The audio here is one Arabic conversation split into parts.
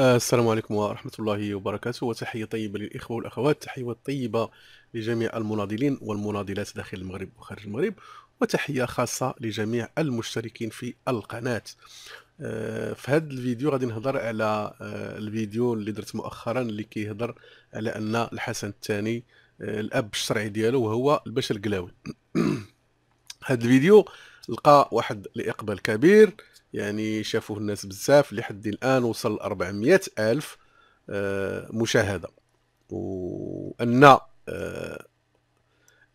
آه، السلام عليكم ورحمة الله وبركاته وتحية طيبة للإخوة والأخوات تحية طيبة لجميع المناضلين والمناضلات داخل المغرب وخارج المغرب وتحية خاصة لجميع المشتركين في القناة آه، في هذا الفيديو غادي نهضر على آه، الفيديو اللي درت مؤخرا اللي كيهضر على أن الحسن الثاني الأب الشرعي ديالو وهو الباشا القلاوي هذا الفيديو لقى واحد الإقبال كبير يعني شافوه الناس بزاف لحد الان وصل 400 الف آه، مشاهده وان آه،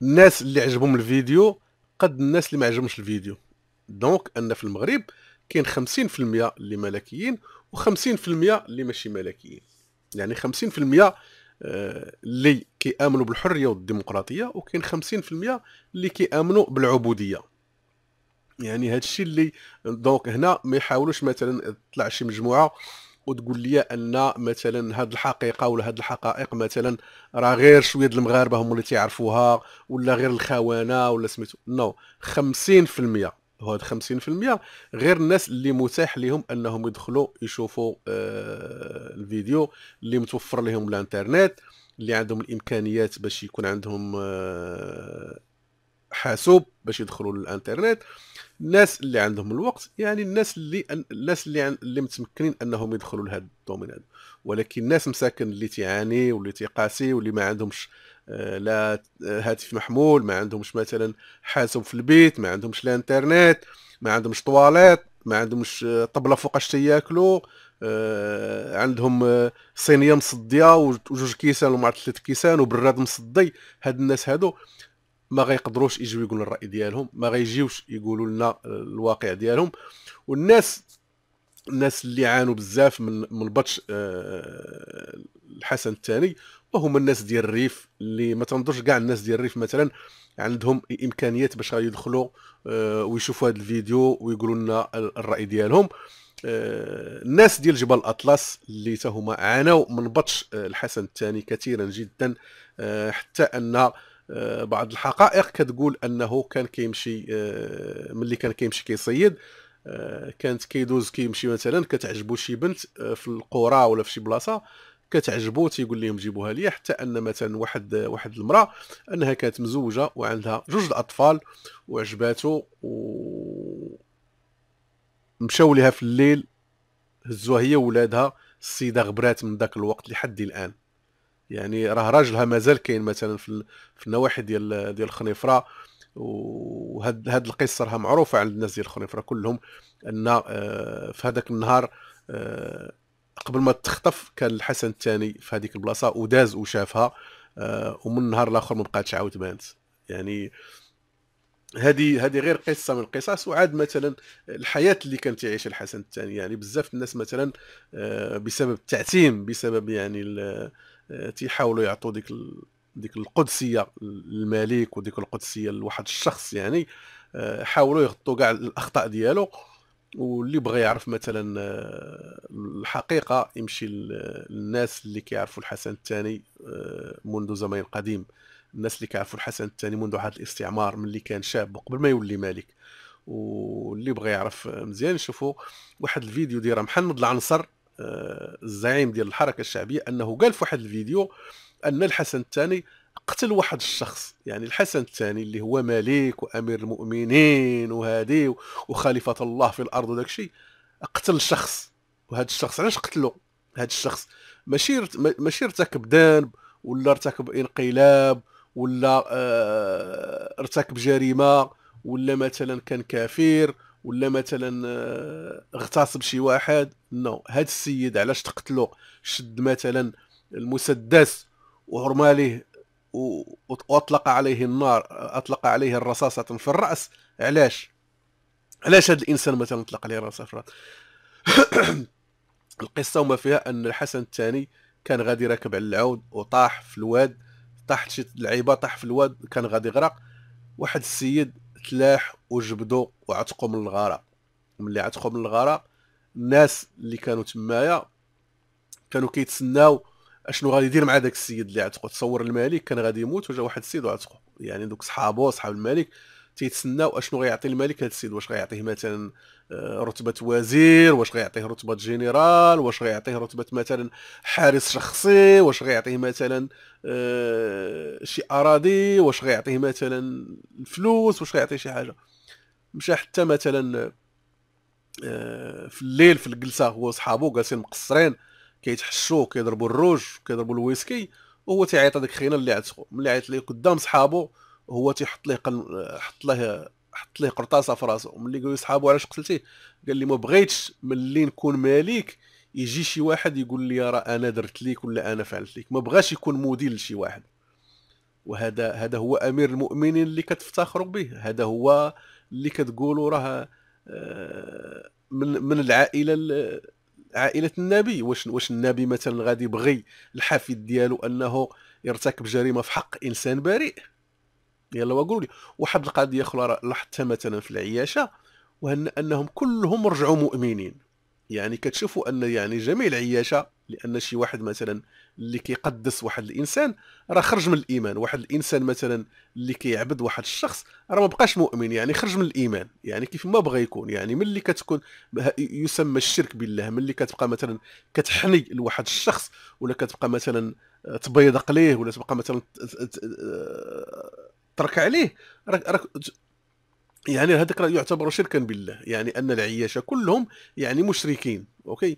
الناس اللي عجبهم الفيديو قد الناس اللي ما عجبهمش الفيديو دونك ان في المغرب كاين 50% اللي ملكيين و50% اللي ماشي ملكيين يعني 50% آه، اللي كيامنوا بالحريه والديمقراطيه وكاين 50% اللي كيامنوا بالعبوديه يعني هذا الشيء اللي دونك هنا ما يحاولوش مثلا تطلع شي مجموعه وتقول لي ان مثلا هاد الحقيقه ولا هاد الحقائق مثلا راه غير شويه د المغاربه هما اللي تيعرفوها ولا غير الخونه ولا سميتو نو no. 50% هاد 50% غير الناس اللي متاح لهم انهم يدخلوا يشوفوا آه الفيديو اللي متوفر لهم الانترنت اللي عندهم الامكانيات باش يكون عندهم آه حاسوب باش يدخلوا للانترنت الناس اللي عندهم الوقت يعني الناس اللي الناس اللي اللي متمكنين انهم يدخلوا لهذا الدومين هذا ولكن الناس مساكن اللي تعاني واللي تيقاسي واللي ما عندهمش آه، لا هاتف محمول ما عندهمش مثلا حاسوب في البيت ما عندهمش الانترنت ما عندهمش طواليت ما عندهمش آه، طبله فوقاش تياكلوا آه، عندهم صينيه مصديه وجوج كيسان ومع ثلاث كيسان وبراد مصدي هاد الناس هادو ما غيقدروش يجيو يقولوا الراي ديالهم ما غيجيوش يقولوا لنا الواقع ديالهم والناس الناس اللي عانوا بزاف من من بطش آه، الحسن الثاني وهما الناس ديال الريف اللي ما تنظرش كاع الناس ديال الريف مثلا عندهم امكانيات باش يدخلوا آه، ويشوفوا هذا الفيديو ويقولوا لنا الراي ديالهم آه، الناس ديال جبل الاطلس اللي تا هما عانوا من بطش الحسن الثاني كثيرا جدا حتى ان آه، بعض الحقائق كتقول انه كان كيمشي آه، ملي كان كيمشي كيصيد آه، كانت كيدوز كيمشي مثلا كتعجبو شي بنت في القرى ولا في شي بلاصه كتعجبو تيقول لهم جيبوها ليا حتى ان مثلا واحد واحد المراه انها كانت مزوجه وعندها جوج الاطفال وعجباتو ومشاو مشاو ليها في الليل هزوها هي وولادها السيده غبرات من داك الوقت لحد الان يعني راه راجلها مازال كاين مثلا في, في النواحي ديال ديال الخنيفره وهاد هاد القصه راها معروفه عند الناس ديال الخنيفره كلهم ان آه، في هذاك النهار آه، قبل ما تخطف كان الحسن الثاني في هذيك البلاصه وداز وشافها آه، ومن النهار الاخر ما بقاتش عاود بانت يعني هذه هذه غير قصه من القصص وعاد مثلا الحياه اللي كانت يعيشها الحسن الثاني يعني بزاف الناس مثلا بسبب التعتيم بسبب يعني آه، تيحاولوا يعطوا ديك ال... ديك القدسيه للملك وديك القدسيه لواحد الشخص يعني آه، حاولوا يغطوا كاع الاخطاء ديالو واللي بغى يعرف مثلا آه، الحقيقه يمشي للناس اللي كيعرفوا الحسن الثاني منذ زمن قديم الناس اللي كيعرفوا الحسن الثاني منذ عهد الاستعمار ملي كان شاب قبل ما يولي ملك واللي بغى يعرف مزيان يشوفوا واحد الفيديو ديال محمد العنصر الزعيم ديال الحركه الشعبيه انه قال في واحد الفيديو ان الحسن الثاني قتل واحد الشخص يعني الحسن الثاني اللي هو ملك وامير المؤمنين وهادي وخليفه الله في الارض وداك الشيء قتل شخص وهذا الشخص علاش قتلو هذا الشخص ماشي ماشي ارتكب ذنب ولا ارتكب انقلاب ولا آه، ارتكب جريمه ولا مثلا كان كافر ولا مثلا آه، اغتصب شي واحد نو هاد السيد علاش تقتلو شد مثلا المسدس وهرمى ليه واطلق عليه النار اطلق عليه الرصاصه في الراس علاش علاش هاد الانسان مثلا اطلق عليه الرصاصه في الراس القصه وما فيها ان الحسن الثاني كان غادي راكب على العود وطاح في الواد طاح شي لعيبه طاح في الواد كان غادي يغرق واحد السيد تلاح وجبدوا وعتقوا من الغاره ملي عتقوا من الغاره الناس اللي كانوا تمايا كانوا كيتسناو اشنو غادي يدير مع داك السيد اللي عتقو تصور الملك كان غادي يموت وجا واحد السيد وعتقو يعني دوك صحابو صحاب الملك تيتسناو اشنو غيعطي الملك هذا السيد واش غيعطيه مثلا آه، رتبه وزير واش غيعطيه رتبه جنرال واش غيعطيه رتبه مثلا حارس شخصي واش غيعطيه مثلا آه، شي اراضي واش غيعطيه مثلا الفلوس واش غيعطيه شي حاجه مشى حتى مثلا آه، في الليل في الجلسه هو وصحابو جالسين مقصرين كيتحشوا كيضربوا الروج كيضربوا الويسكي وهو تيعيط هذاك خينا اللي عتقو ملي عيط ليه قدام صحابو هو تيحط ليه قل... حط ليه حط ليه قرطاسه في راسه ملي قالوا صحابو علاش قتلتيه قال لي ما بغيتش ملي نكون مالك يجي شي واحد يقول لي راه انا درت ليك ولا انا فعلت ليك ما بغاش يكون موديل لشي واحد وهذا هذا هو امير المؤمنين اللي كتفتخروا به هذا هو اللي كتقولوا راه آه، من من العائله عائله النبي واش واش النبي مثلا غادي يبغي الحفيد ديالو انه يرتكب جريمه في حق انسان بريء يلا واقول لي واحد القضيه اخرى لاحظتها مثلا في العياشه وهن انهم كلهم رجعوا مؤمنين يعني كتشوفوا ان يعني جميع العياشه لان شي واحد مثلا اللي كيقدس واحد الانسان راه خرج من الايمان واحد الانسان مثلا اللي كيعبد واحد الشخص راه ما بقاش مؤمن يعني خرج من الايمان يعني كيف ما بغى يكون يعني ملي كتكون يسمى الشرك بالله ملي كتبقى مثلا كتحني لواحد الشخص ولا كتبقى مثلا تبيضق ليه ولا تبقى مثلا ترك عليه راك راك يعني هذاك يعتبر شركا بالله يعني ان العياشه كلهم يعني مشركين اوكي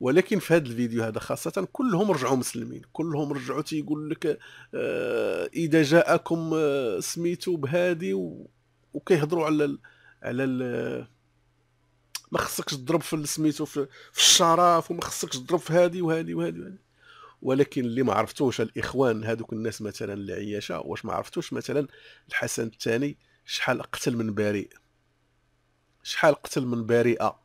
ولكن في هذا الفيديو هذا خاصة كلهم رجعوا مسلمين كلهم رجعوا تيقول لك آه إذا جاءكم آه سميتو بهادي وكيهضروا على الـ على الـ ما خصكش تضرب في سميتو في, في الشرف وما خصكش تضرب في هادي وهادي وهادي, وهادي. ولكن اللي ما عرفتوش الاخوان هذوك الناس مثلا العياشه واش ما عرفتوش مثلا الحسن الثاني شحال قتل من بريء شحال قتل من بريئه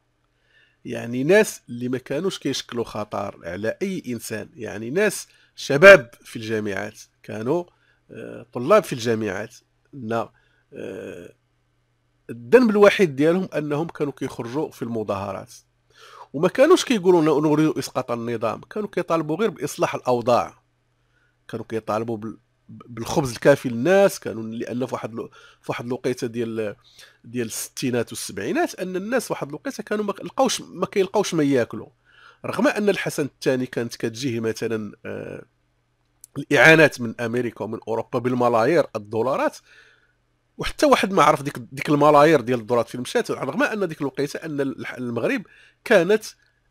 يعني ناس اللي ما كانوش كيشكلوا خطر على اي انسان يعني ناس شباب في الجامعات كانوا آه، طلاب في الجامعات ان آه، الذنب الوحيد ديالهم انهم كانوا كيخرجوا في المظاهرات وما كانوش كيقولوا نريد اسقاط النظام كانوا كيطالبوا غير باصلاح الاوضاع كانوا كيطالبوا بالخبز الكافي للناس كانوا لان في واحد في واحد الوقيته ديال ديال الستينات والسبعينات ان الناس واحد الوقيته كانوا ما لقاوش ما كيلقاوش ما ياكلوا رغم ان الحسن الثاني كانت كتجيه مثلا آه الاعانات من امريكا ومن اوروبا بالملايير الدولارات وحتى واحد ما عرف ديك ديك الملايير ديال الدولارات فين مشات رغم ان ديك الوقيته ان المغرب كانت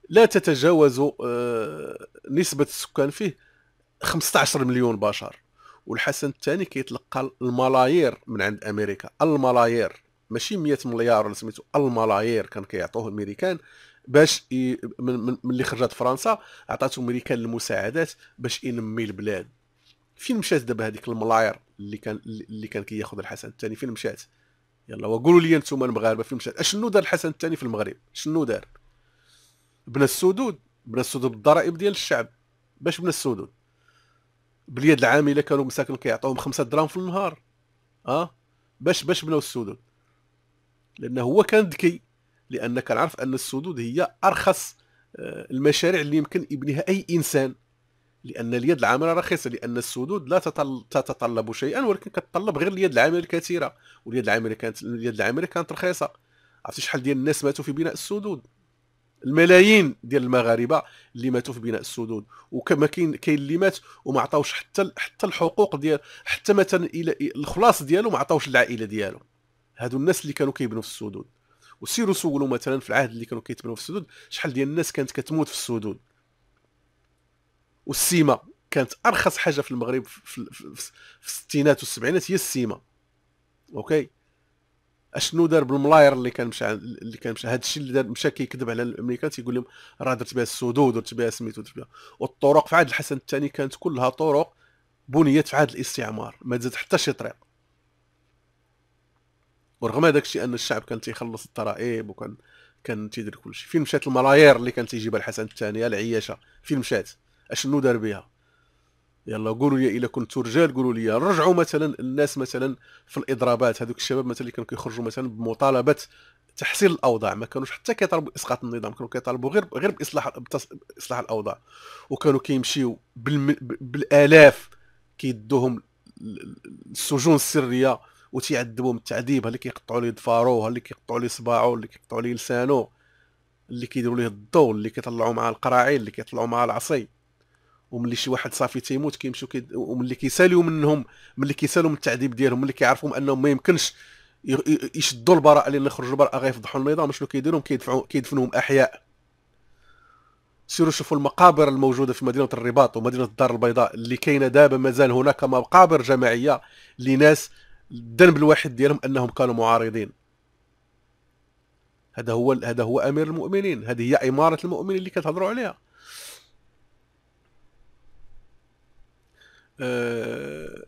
لا تتجاوز آه، نسبه السكان فيه 15 مليون بشر والحسن الثاني كيتلقى الملايير من عند امريكا الملايير ماشي 100 مليار ولا سميتو الملايير كان كيعطوه الامريكان باش ي... من, من, من اللي خرجت فرنسا عطاتو امريكان المساعدات باش ينمي البلاد فين مشات دابا هذيك الملاير اللي كان اللي كان كياخذ كي الحسن الثاني فين مشات يلا وقولوا لي انتم المغاربه فين مشات اشنو دار الحسن الثاني في المغرب شنو دار بنى السدود بنى السدود بالضرائب ديال الشعب باش بنى السدود باليد العامله كانوا مساكن كيعطيوهم خمسة دراهم في النهار اه باش باش بناو السدود لانه هو كان ذكي لان كان عارف ان السدود هي ارخص آه، المشاريع اللي يمكن يبنيها اي انسان لان اليد العامله رخيصه لان السدود لا تتطلب شيئا ولكن كتطلب غير اليد العامله الكثيره واليد العامله كانت اليد العامله كانت رخيصه عرفتي شحال ديال الناس ماتوا في بناء السدود الملايين ديال المغاربه اللي ماتوا في بناء السدود وكما كاين كاين اللي مات وما عطاوش حتى حتى الحقوق ديال حتى مثلا الى الخلاص ديالو ما عطاوش العائله ديالو هادو الناس اللي كانوا كيبنوا في السدود وسيروا سولوا مثلا في العهد اللي كانوا كيتبنوا في السدود شحال ديال الناس كانت كتموت في السدود والسيما كانت ارخص حاجه في المغرب في, الستينات والسبعينات هي السيما اوكي اشنو دار بالملاير اللي كان مشى اللي كان مشى هذا الشيء اللي دار مشى كيكذب على الامريكان تيقول لهم راه درت بها السدود ودرت بها سميتو درت بها والطرق في عهد الحسن الثاني كانت كلها طرق بنيت في عهد الاستعمار ما زاد حتى شي طريق ورغم هذاك الشيء ان الشعب كان تيخلص الضرائب وكان كان تيدير كلشي فين مشات الملاير اللي كان تيجيبها الحسن الثاني العياشه فين مشات اشنو دار بها يلا قولوا لي الا كنتوا رجال قولوا لي رجعوا مثلا الناس مثلا في الاضرابات هذوك الشباب مثلا اللي كانوا كيخرجوا مثلا بمطالبه تحسين الاوضاع ما كانوش حتى كيطالبوا اسقاط النظام كانوا كيطالبوا غير غير باصلاح باصلاح الاوضاع وكانوا كيمشيو بالالاف كيدوهم السجون السريه وتيعذبوهم التعذيب اللي كيقطعوا ليه ظفاروه اللي كيقطعوا ليه صباعو اللي كيقطعوا ليه لسانو اللي كيديروا ليه الضو اللي كيطلعوا معاه القراعي اللي كيطلعوا معاه العصي وملي شي واحد صافي تيموت كيمشيو كي وملي كيساليو منهم ملي كيسالو من التعذيب ديالهم ملي كيعرفوا انهم ما يمكنش يشدوا البراءه لان خرجوا البراءه يفضحوا النظام شنو كيديروا كيدفعوا كيدفنوهم احياء سيروا شوفوا المقابر الموجوده في مدينه الرباط ومدينه الدار البيضاء اللي كاينه دابا مازال هناك مقابر جماعيه لناس الذنب الواحد ديالهم انهم كانوا معارضين هذا هو هذا هو امير المؤمنين هذه هي اماره المؤمنين اللي كتهضروا عليها آه،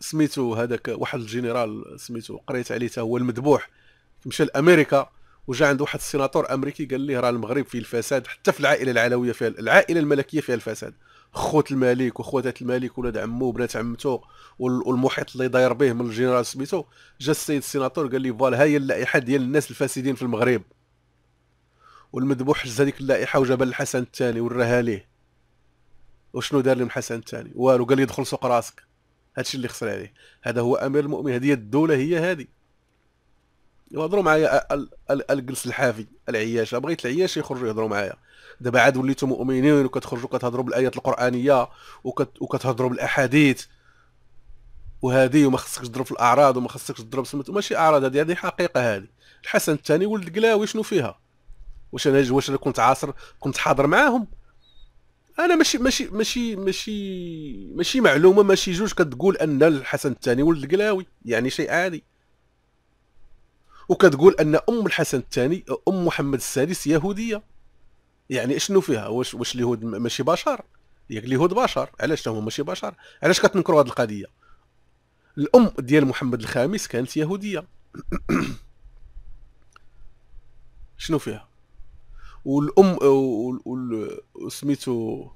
سميتو هذاك واحد الجنرال سميتو قريت عليه هو المذبوح مشى لامريكا وجا عند واحد السيناتور امريكي قال ليه راه المغرب فيه الفساد حتى في العائله العلويه فيها العائله الملكيه فيها الفساد خوت الملك وخوتات الملك ولاد عمو وبنات عمته والمحيط اللي داير به من الجنرال سميتو جا السيد السيناتور قال لي فوالا هي اللائحه ديال الناس الفاسدين في المغرب والمذبوح جز هذيك اللائحه وجابها للحسن الثاني وراها ليه وشنو دار لهم الحسن الثاني والو قال لي دخل سوق راسك هادشي اللي خسر عليه هذا هو امير المؤمنين هذه الدوله هي هذه يهضروا معايا الجلس الحافي العياشه بغيت العياشه يخرجوا يهضروا معايا دابا عاد وليتوا مؤمنين وكتخرجوا كتهضروا بالايات القرانيه وكت... وكتهضروا بالاحاديث وهذه وما خصكش تضرب في الاعراض وما خصكش تضرب سمت ماشي اعراض هذه هذه حقيقه هذه الحسن الثاني ولد قلاوي شنو فيها واش انا واش انا كنت عاصر كنت حاضر معاهم انا ماشي ماشي ماشي ماشي ماشي معلومه ماشي جوج كتقول ان الحسن الثاني ولد القلاوي يعني شيء عادي وكتقول ان ام الحسن الثاني ام محمد السادس يهوديه يعني اشنو فيها واش واش اليهود ماشي بشر ياك اليهود بشر علاش هما ماشي بشر علاش كتنكروا هذه القضيه الام ديال محمد الخامس كانت يهوديه شنو فيها والام وسميتو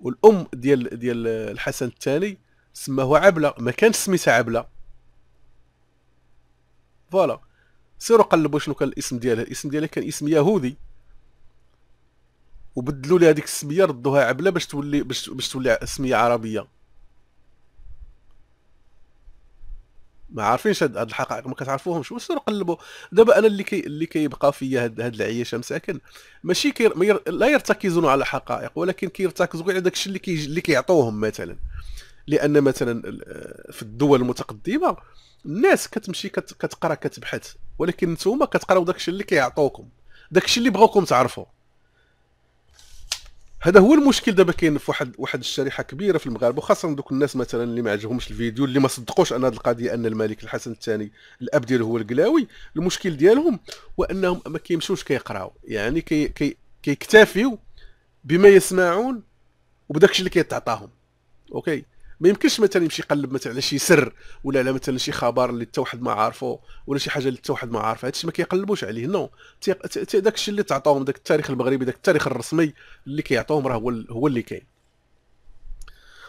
والام ديال ديال الحسن الثاني سماه عبله ما كانش سميتها عبله فوالا سيروا قلبوا شنو كان الاسم ديالها الاسم ديالها كان اسم يهودي وبدلوا لي هذيك السميه ردوها عبله باش تولي باش, باش تولي سميه عربيه ما عارفينش هاد الحقائق ما كتعرفوهمش واش قلبوا دابا انا اللي كي اللي كيبقى فيا هاد, هاد العيشه مساكن ماشي كير... ما ير... لا يرتكزون على حقائق ولكن كيرتكزوا غير على داكشي اللي كي... اللي كيعطوهم مثلا لان مثلا آه، في الدول المتقدمه الناس كتمشي كت... كتقرا كتبحث ولكن نتوما كتقراو داكشي اللي كيعطوكم داكشي اللي بغاوكم تعرفوه هذا هو المشكل دابا كاين في واحد واحد الشريحه كبيره في المغاربه وخاصه دوك الناس مثلا اللي ما عجبهمش الفيديو اللي ما صدقوش ان هذه القضيه ان الملك الحسن الثاني الاب ديالو هو القلاوي المشكل ديالهم هو انهم ما كيمشوش كيقراو يعني كي كي كيكتفيو بما يسمعون وبداكشي اللي كيتعطاهم اوكي ما يمكنش مثلا يمشي يقلب مثلا على شي سر ولا على مثلا شي خبر اللي حتى واحد ما عارفه ولا شي حاجه اللي حتى واحد ما عارفها هادشي ما كيقلبوش عليه نو داك الشيء اللي تعطاهم داك التاريخ المغربي داك التاريخ الرسمي اللي كيعطوهم راه هو هو اللي كاين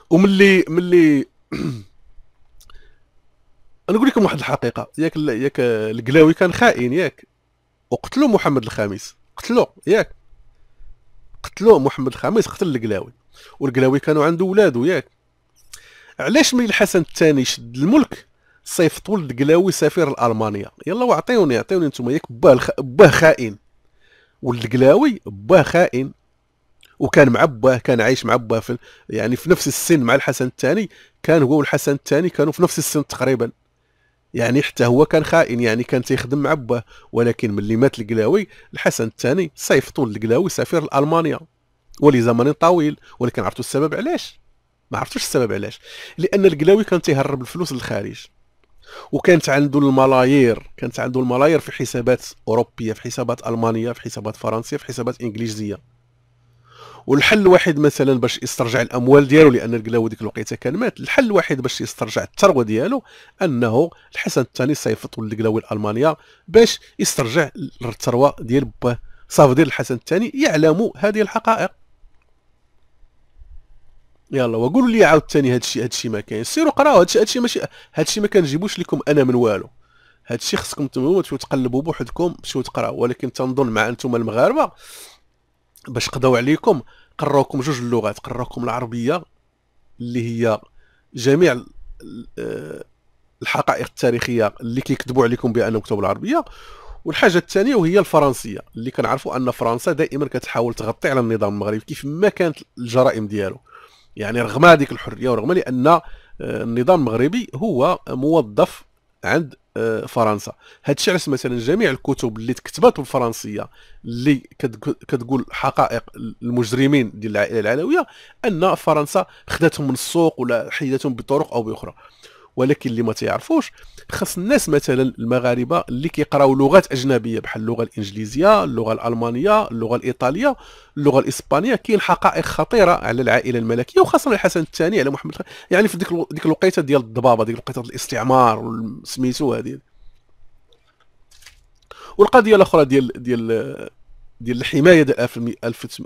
وملي ملي انا نقول لكم واحد الحقيقه ياك ياك القلاوي كان خائن ياك وقتلوا محمد الخامس قتلوا ياك قتلوا محمد الخامس قتل القلاوي والقلاوي كانوا عنده ولادو ياك علاش ملي الحسن الثاني شد الملك صيفط ولد قلاوي سفير لالمانيا يلا واعطيوني عطيوني نتوما ياك باه باه خائن ولد قلاوي باه خائن وكان مع باه كان عايش مع باه في يعني في نفس السن مع الحسن الثاني كان هو والحسن الثاني كانوا في نفس السن تقريبا يعني حتى هو كان خائن يعني كان تيخدم مع باه ولكن ملي مات القلاوي الحسن الثاني صيفطوا القلاوي سفير لالمانيا ولزمن طويل ولكن عرفتوا السبب علاش ما عرفتش السبب علاش لان القلاوي كان تيهرب الفلوس للخارج وكانت عنده الملايير كانت عنده الملايير في حسابات اوروبيه في حسابات المانيه في حسابات فرنسيه في حسابات انجليزيه والحل الوحيد مثلا باش يسترجع الاموال ديالو لان القلاوي ديك الوقيته كان مات الحل الوحيد باش يسترجع الثروه ديالو انه الحسن الثاني سيفط للقلاوي الالمانيه باش يسترجع الثروه ديال باه صافدير الحسن الثاني يعلم هذه الحقائق يلا وقولوا لي عاوتاني هادشي هادشي ما كاين سيروا قراو هادشي هادشي ماشي هادشي ما كنجيبوش لكم انا من والو هادشي خصكم نتوما تمشيو تقلبوا بوحدكم تمشيو تقراو ولكن تنظن مع انتم المغاربه باش قضاو عليكم قراوكم جوج اللغات قراوكم العربيه اللي هي جميع آه، الحقائق التاريخيه اللي كيكذبوا عليكم بانهم كتبوا العربيه والحاجه الثانيه وهي الفرنسيه اللي كنعرفوا ان فرنسا دائما كتحاول تغطي على النظام المغربي كيف ما كانت الجرائم ديالو يعني رغم هذيك الحريه ورغم لان آه، النظام المغربي هو موظف عند آه، فرنسا هادشي علاش مثلا جميع الكتب اللي تكتبات بالفرنسيه اللي كتقول حقائق المجرمين ديال العائله العلويه ان فرنسا خداتهم من السوق ولا حيدتهم بطرق او باخرى ولكن اللي ما تيعرفوش خاص الناس مثلا المغاربه اللي كيقراو لغات اجنبيه بحال اللغه الانجليزيه اللغه الالمانيه اللغه الايطاليه اللغه الاسبانيه كاين حقائق خطيره على العائله الملكيه وخاصه الحسن الثاني على محمد يعني في ديك ديك الوقيته ديال الضبابه ديك الوقيته ديال الاستعمار سميتو هذه والقضيه الاخرى ديال ديال ديال الحمايه ديال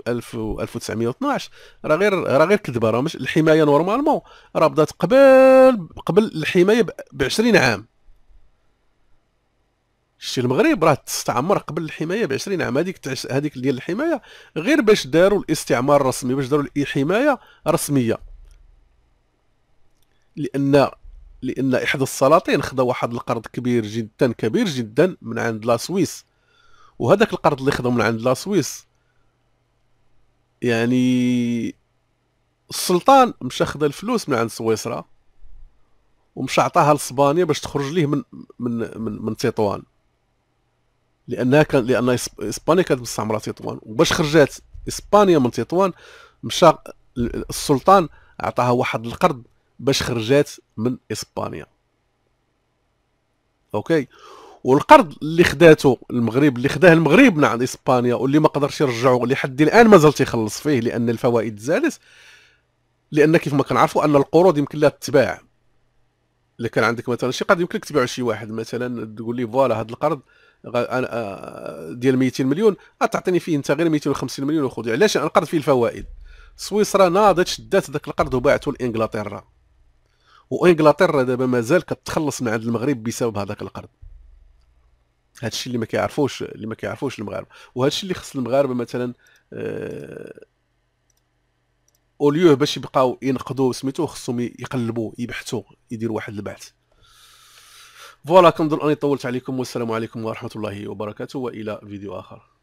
1912 راه غير راه غير كذبه راه مش الحمايه نورمالمون راه بدات قبل قبل الحمايه ب 20 عام شتي المغرب راه تستعمر قبل الحمايه ب 20 عام هذيك هذيك ديال الحمايه غير باش داروا الاستعمار الرسمي باش داروا الحمايه رسميه لان لان احدى السلاطين خدا واحد القرض كبير جدا كبير جدا من عند لا سويس وهذاك القرض اللي خدهم من عند لا سويس يعني السلطان مشى خدا الفلوس من عند سويسرا ومشى عطاها لاسبانيا باش تخرج ليه من من من, من تطوان لانها كان لان اسبانيا كانت مستعمره تطوان وباش خرجات اسبانيا من تطوان مشى السلطان عطاها واحد القرض باش خرجات من اسبانيا اوكي والقرض اللي خداته المغرب اللي خداه المغرب من نعم، عند اسبانيا واللي ما قدرش يرجعه لحد الان مازال تيخلص فيه لان الفوائد زالت لان كيف ما كنعرفوا ان القروض يمكن لها تتباع اللي كان عندك مثلا شي قرض يمكن لك تبيعه لشي واحد مثلا تقول لي فوالا هذا القرض آه، ديال 200 مليون آه، تعطيني فيه انت غير 250 مليون وخذي علاش القرض فيه الفوائد سويسرا ناضت شدات ذاك القرض وباعته لانجلترا وانجلترا دابا مازال كتخلص من عند المغرب بسبب هذاك القرض هذا الشيء اللي ما كيعرفوش اللي ما كيعرفوش المغاربه وهذا الشيء اللي خص المغاربه مثلا آه اوليوه باش يبقاو ينقدوا سميتو خصهم يقلبوا يبحثوا يديروا واحد البحث فوالا كنظن اني طولت عليكم والسلام عليكم ورحمه الله وبركاته والى فيديو اخر